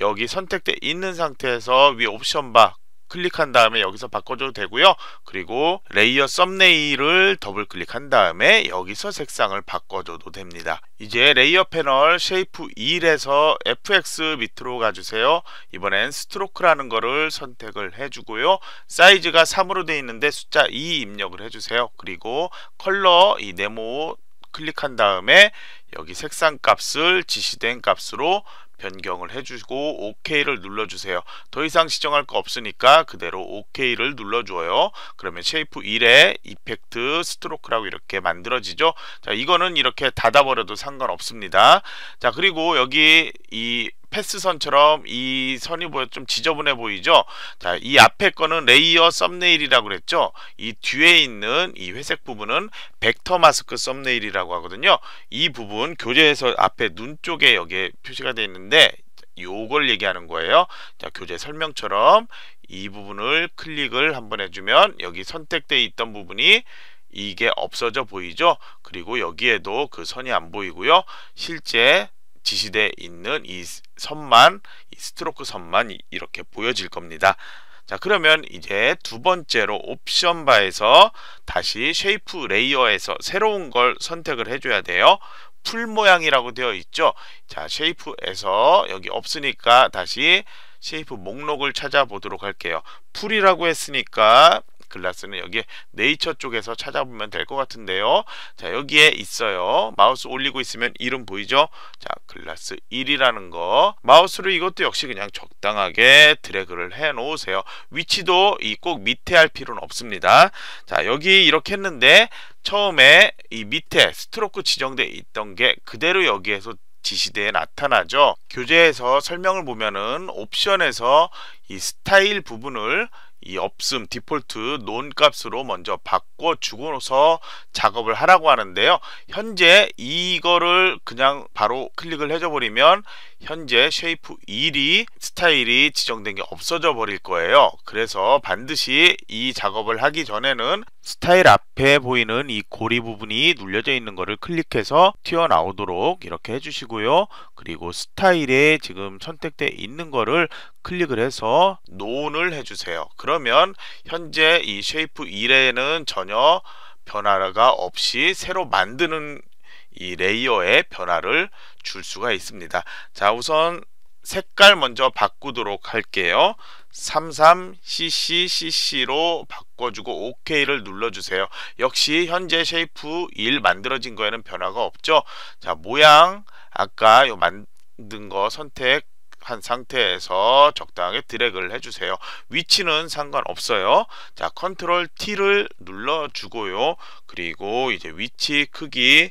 Speaker 1: 여기 선택돼 있는 상태에서 위 옵션 바 클릭한 다음에 여기서 바꿔줘도 되고요. 그리고 레이어 썸네일을 더블 클릭한 다음에 여기서 색상을 바꿔줘도 됩니다. 이제 레이어 패널 쉐이프 2에서 FX 밑으로 가주세요. 이번엔 스트로크라는 거를 선택을 해주고요. 사이즈가 3으로 되어 있는데 숫자 2 입력을 해주세요. 그리고 컬러 이 네모 클릭한 다음에 여기 색상 값을 지시된 값으로 변경을 해주고 OK를 눌러주세요. 더 이상 시정할거 없으니까 그대로 OK를 눌러줘요. 그러면 쉐이프 1에 이펙트 스트로크라고 이렇게 만들어지죠. 자, 이거는 이렇게 닫아버려도 상관없습니다. 자, 그리고 여기 이 패스선처럼 이 선이 보여 좀 지저분해 보이죠? 자, 이 앞에 거는 레이어 썸네일이라고 그랬죠? 이 뒤에 있는 이 회색 부분은 벡터 마스크 썸네일이라고 하거든요. 이 부분 교재에서 앞에 눈 쪽에 여기에 표시가 되어 있는데 요걸 얘기하는 거예요. 자, 교재 설명처럼 이 부분을 클릭을 한번 해주면 여기 선택되어 있던 부분이 이게 없어져 보이죠? 그리고 여기에도 그 선이 안 보이고요. 실제 지시돼 있는 이 선만 이 스트로크 선만 이렇게 보여질 겁니다. 자 그러면 이제 두 번째로 옵션 바에서 다시 쉐이프 레이어에서 새로운 걸 선택을 해줘야 돼요. 풀 모양이라고 되어 있죠. 자 쉐이프에서 여기 없으니까 다시 쉐이프 목록을 찾아보도록 할게요. 풀이라고 했으니까 글라스는 여기 네이처 쪽에서 찾아보면 될 것 같은데요. 자 여기에 있어요. 마우스 올리고 있으면 이름 보이죠? 자 글라스 1이라는 거 마우스를 이것도 역시 그냥 적당하게 드래그를 해 놓으세요. 위치도 이 꼭 밑에 할 필요는 없습니다. 자 여기 이렇게 했는데 처음에 이 밑에 스트로크 지정되어 있던 게 그대로 여기에서 지시대에 나타나죠. 교재에서 설명을 보면은 옵션에서 이 스타일 부분을 이 없음 디폴트 논 값으로 먼저 바꿔 주고서 작업을 하라고 하는데요 현재 이거를 그냥 바로 클릭을 해줘 버리면 현재 쉐이프 1이 스타일이 지정된 게 없어져 버릴 거예요. 그래서 반드시 이 작업을 하기 전에는 스타일 앞에 보이는 이 고리 부분이 눌려져 있는 거를 클릭해서 튀어나오도록 이렇게 해주시고요. 그리고 스타일에 지금 선택되어 있는 거를 클릭을 해서 논을 해주세요. 그러면 현재 이 쉐이프 1에는 전혀 변화가 없이 새로 만드는 이 레이어의 변화를 줄 수가 있습니다. 자 우선 색깔 먼저 바꾸도록 할게요. 33cccc로 바꿔주고 OK를 눌러주세요. 역시 현재 쉐이프 1 만들어진 거에는 변화가 없죠. 자 모양 아까 요 만든 거 선택 한 상태에서 적당하게 드래그를 해주세요. 위치는 상관없어요. 자, 컨트롤 T를 눌러주고요. 그리고 이제 위치 크기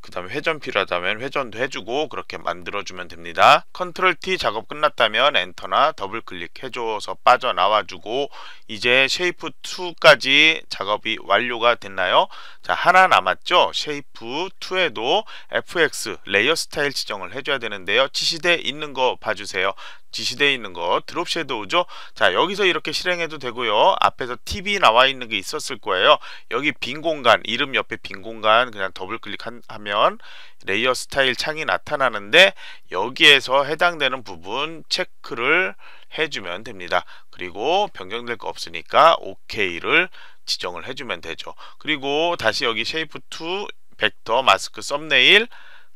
Speaker 1: 그 다음에 회전 필요하다면 회전도 해주고 그렇게 만들어주면 됩니다. 컨트롤 T 작업 끝났다면 엔터나 더블 클릭해줘서 빠져나와주고 이제 쉐이프 2까지 작업이 완료가 됐나요? 자 하나 남았죠? 쉐이프 2에도 FX 레이어 스타일 지정을 해줘야 되는데요. 지시대 있는 거 봐주세요. 지시되어 있는 거 드롭 쉐도우죠자 여기서 이렇게 실행해도 되고요 앞에서 TV 나와 있는 게 있었을 거예요 여기 빈 공간 이름 옆에 빈 공간 그냥 더블 클릭하면 레이어 스타일 창이 나타나는데 여기에서 해당되는 부분 체크를 해주면 됩니다 그리고 변경될 거 없으니까 OK를 지정을 해주면 되죠 그리고 다시 여기 쉐이프 2 벡터 마스크 썸네일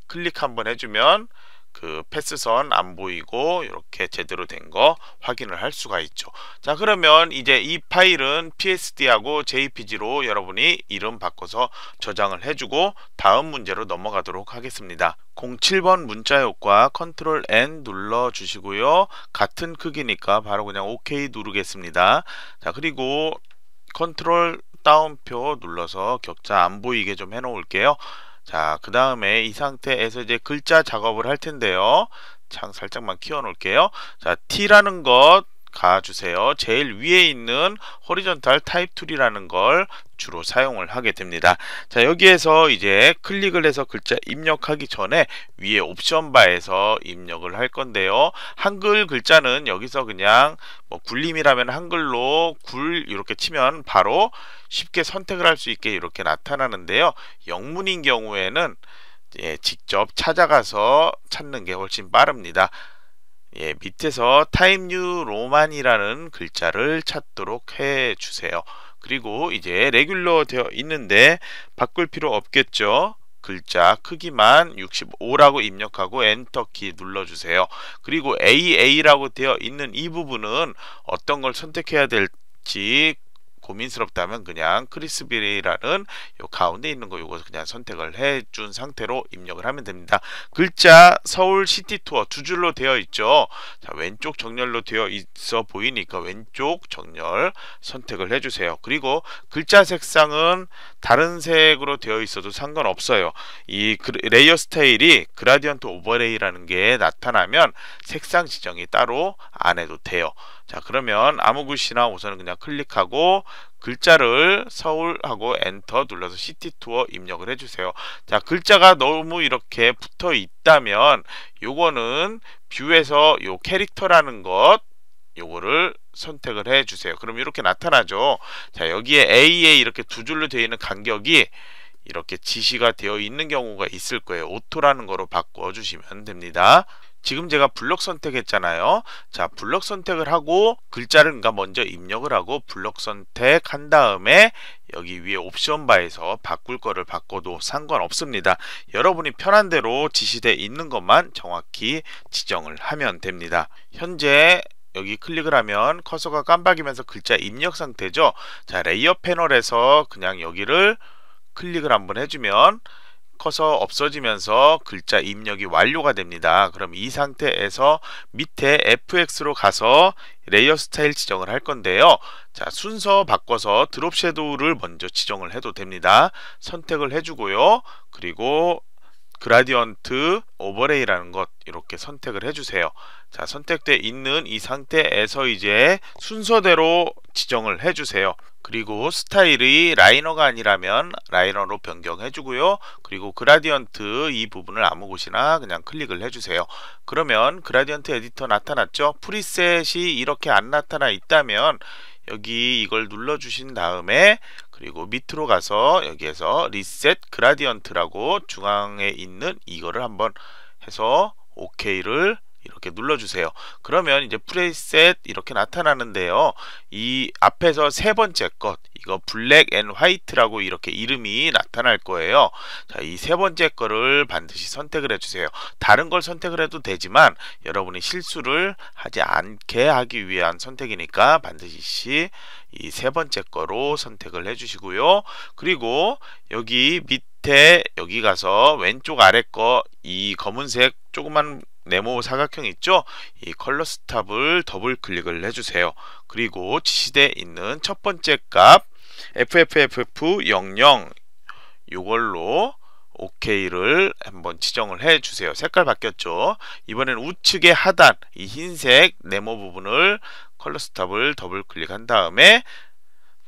Speaker 1: 클릭 한번 해주면 그 패스선 안 보이고 이렇게 제대로 된 거 확인을 할 수가 있죠 자 그러면 이제 이 파일은 psd하고 jpg로 여러분이 이름 바꿔서 저장을 해주고 다음 문제로 넘어가도록 하겠습니다 07번 문자 효과 컨트롤 N 눌러 주시고요 같은 크기니까 바로 그냥 OK 누르겠습니다 자 그리고 컨트롤 다운표 눌러서 격자 안 보이게 좀 해 놓을게요 자, 그 다음에 이 상태에서 이제 글자 작업을 할 텐데요. 창 살짝만 키워 놓을게요. 자, T라는 것 가주세요. 제일 위에 있는 호리전탈 타입 툴이라는 걸 주로 사용을 하게 됩니다. 자 여기에서 이제 클릭을 해서 글자 입력하기 전에 위에 옵션 바에서 입력을 할 건데요. 한글 글자는 여기서 그냥 뭐 굴림이라면 한글로 굴 이렇게 치면 바로 쉽게 선택을 할 수 있게 이렇게 나타나는데요. 영문인 경우에는 예, 직접 찾아가서 찾는 게 훨씬 빠릅니다. 예, 밑에서 타임뉴 로만이라는 글자를 찾도록 해 주세요. 그리고 이제 레귤러 되어 있는데 바꿀 필요 없겠죠. 글자 크기만 65라고 입력하고 엔터키 눌러주세요. 그리고 AA라고 되어 있는 이 부분은 어떤 걸 선택해야 될지 고민스럽다면 그냥 크리스빌이라는 요 가운데 있는 거 요거 그냥 선택을 해 준 상태로 입력을 하면 됩니다. 글자 서울 시티 투어 두 줄로 되어 있죠. 자, 왼쪽 정렬로 되어 있어 보이니까 왼쪽 정렬 선택을 해 주세요. 그리고 글자 색상은 다른 색으로 되어 있어도 상관없어요. 이 레이어 스타일이 그라디언트 오버레이라는 게 나타나면 색상 지정이 따로 안 해도 돼요. 자 그러면 아무 글씨나 우선은 그냥 클릭하고 글자를 서울하고 엔터 눌러서 시티투어 입력을 해주세요 자 글자가 너무 이렇게 붙어 있다면 요거는 뷰에서 요 캐릭터라는 것 요거를 선택을 해주세요 그럼 이렇게 나타나죠 자 여기에 A에 이렇게 두 줄로 되어 있는 간격이 이렇게 지시가 되어 있는 경우가 있을 거예요 오토라는 거로 바꿔 주시면 됩니다 지금 제가 블록 선택했잖아요. 자, 블록 선택을 하고 글자를 그러니까 먼저 입력을 하고 블록 선택한 다음에 여기 위에 옵션 바에서 바꿀 거를 바꿔도 상관없습니다. 여러분이 편한 대로 지시돼 있는 것만 정확히 지정을 하면 됩니다. 현재 여기 클릭을 하면 커서가 깜빡이면서 글자 입력 상태죠. 자, 레이어 패널에서 그냥 여기를 클릭을 한번 해주면 커서 없어지면서 글자 입력이 완료가 됩니다. 그럼 이 상태에서 밑에 fx로 가서 레이어 스타일 지정을 할 건데요. 자 순서 바꿔서 드롭 섀도우를 먼저 지정을 해도 됩니다. 선택을 해주고요. 그리고 그라디언트 오버레이라는 것 이렇게 선택을 해주세요. 자 선택돼 있는 이 상태에서 이제 순서대로 지정을 해주세요. 그리고 스타일이 라이너가 아니라면 라이너로 변경해주고요. 그리고 그라디언트 이 부분을 아무 곳이나 그냥 클릭을 해주세요. 그러면 그라디언트 에디터 나타났죠? 프리셋이 이렇게 안 나타나 있다면 여기 이걸 눌러주신 다음에 그리고 밑으로 가서 여기에서 리셋 그라디언트라고 중앙에 있는 이거를 한번 해서 OK를 이렇게 눌러주세요. 그러면 이제 프레셋 이렇게 나타나는데요. 이 앞에서 세 번째 것, 이거 블랙 앤 화이트라고 이렇게 이름이 나타날 거예요. 자, 이 세 번째 거를 반드시 선택을 해주세요. 다른 걸 선택을 해도 되지만 여러분이 실수를 하지 않게 하기 위한 선택이니까 반드시 이 세 번째 거로 선택을 해주시고요. 그리고 여기 밑에 여기 가서 왼쪽 아래 거 이 검은색 조그만 네모 사각형 있죠? 이 컬러 스탑을 더블 클릭을 해주세요. 그리고 지시대에 있는 첫 번째 값 FFFF00 이걸로 OK를 한번 지정을 해 주세요. 색깔 바뀌었죠? 이번엔 우측의 하단 이 흰색 네모 부분을 컬러 스탑을 더블 클릭한 다음에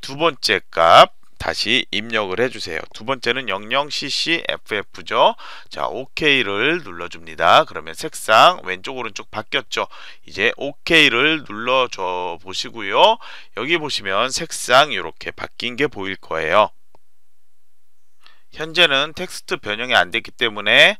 Speaker 1: 두 번째 값 다시 입력을 해주세요. 두 번째는 영영 ccff죠. 자, OK를 눌러줍니다. 그러면 색상 왼쪽 오른쪽 바뀌었죠. 이제 OK를 눌러줘 보시고요. 여기 보시면 색상 이렇게 바뀐 게 보일 거예요. 현재는 텍스트 변형이 안 됐기 때문에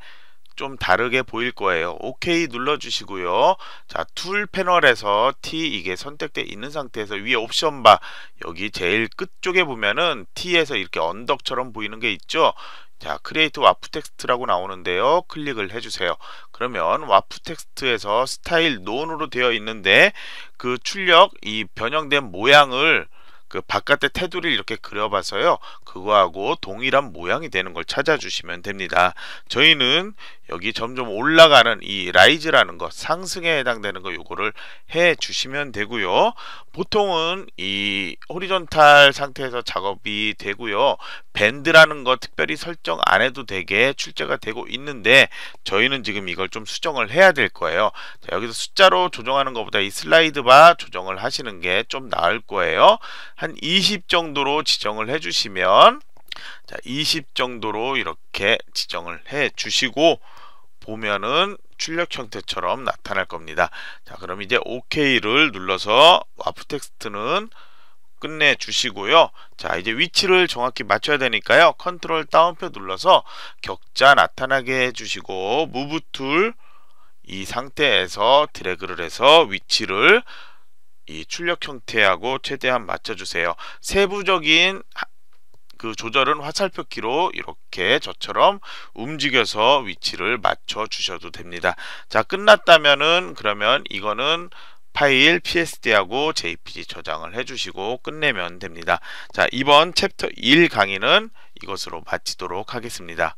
Speaker 1: 좀 다르게 보일 거예요. OK 눌러주시고요. 자, 툴 패널에서 T 이게 선택돼 있는 상태에서 위에 옵션 바 여기 제일 끝쪽에 보면은 T에서 이렇게 언덕처럼 보이는 게 있죠. 자, 크리에이트 와프 텍스트라고 나오는데요. 클릭을 해주세요. 그러면 와프 텍스트에서 스타일 논으로 되어 있는데 그 출력 이 변형된 모양을 그 바깥에 테두리를 이렇게 그려봐서요. 그거하고 동일한 모양이 되는 걸 찾아주시면 됩니다. 저희는 여기 점점 올라가는 이 라이즈라는 것 상승에 해당되는 거 요거를 해 주시면 되고요. 보통은 이 호리존탈 상태에서 작업이 되고요. 밴드라는 거 특별히 설정 안 해도 되게 출제가 되고 있는데 저희는 지금 이걸 좀 수정을 해야 될 거예요. 자, 여기서 숫자로 조정하는 것보다 이 슬라이드 바 조정을 하시는 게 좀 나을 거예요. 한 20 정도로 지정을 해주시면 보면 자, 20 정도로 이렇게 지정을 해 주시고 보면은 출력 형태처럼 나타날 겁니다. 자, 그럼 이제 OK를 눌러서 와프 텍스트는 끝내 주시고요. 자, 이제 위치를 정확히 맞춰야 되니까요. 컨트롤 다운표 눌러서 격자 나타나게 해 주시고 무브 툴 이 상태에서 드래그를 해서 위치를 이 출력 형태하고 최대한 맞춰주세요. 세부적인 그 조절은 화살표키로 이렇게 저처럼 움직여서 위치를 맞춰 주셔도 됩니다. 자 끝났다면은 그러면 이거는 파일 psd하고 jpg 저장을 해주시고 끝내면 됩니다. 자 이번 챕터 1 강의는 이것으로 마치도록 하겠습니다.